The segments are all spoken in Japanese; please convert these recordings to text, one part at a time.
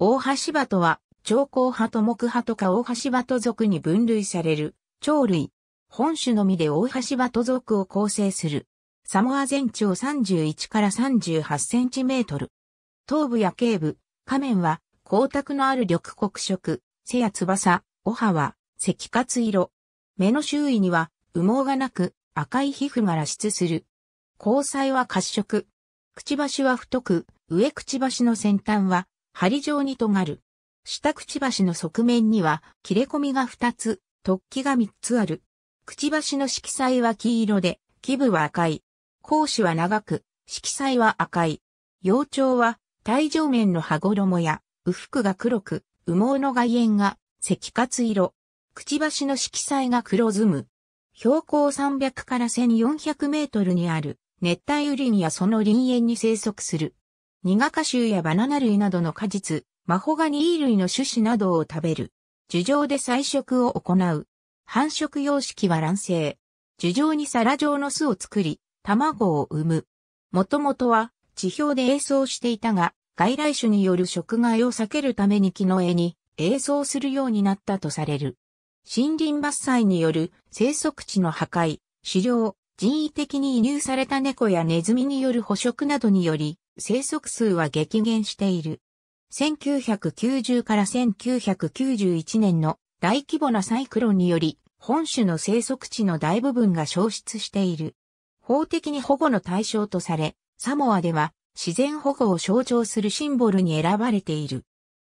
大橋場とは、長江派と木派とか大橋場と族に分類される、鳥類。本種のみで大橋場と族を構成する。サモア全長31から38センチメートル。頭部や頸部、下面は光沢のある緑黒色、背や翼、お葉は赤活色。目の周囲には羽毛がなく赤い皮膚が露出する。交際は褐色。くちばしは太く、上くちばしの先端は針状に尖る。下くちばしの側面には切れ込みが2つ、突起が3つある。くちばしの色彩は黄色で、基部は赤い。甲子は長く、色彩は赤い。幼鳥は、体上面の羽衣や、右腹が黒く、羽毛の外縁が、赤活色。くちばしの色彩が黒ずむ。標高300から1400メートルにある、熱帯雨林やその林縁に生息する。ニガカシやバナナ類などの果実、マホガニー類の種子などを食べる。樹上で採食を行う。繁殖様式は卵生。樹上に皿状の巣を作り、卵を産む。もともとは地表で営巣していたが、外来種による食害を避けるために木の絵に営巣するようになったとされる。森林伐採による生息地の破壊、狩猟、人為的に移入された猫やネズミによる捕食などにより、生息数は激減している。1990から1991年の大規模なサイクロンにより、本種の生息地の大部分が消失している。法的に保護の対象とされ、サモアでは自然保護を象徴するシンボルに選ばれている。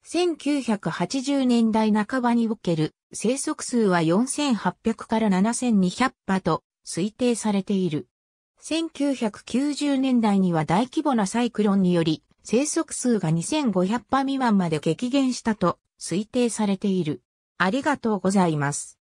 1980年代半ばにおける生息数は4800から7200羽と推定されている。1990年代には大規模なサイクロンにより、生息数が2500羽未満まで激減したと推定されている。ありがとうございます。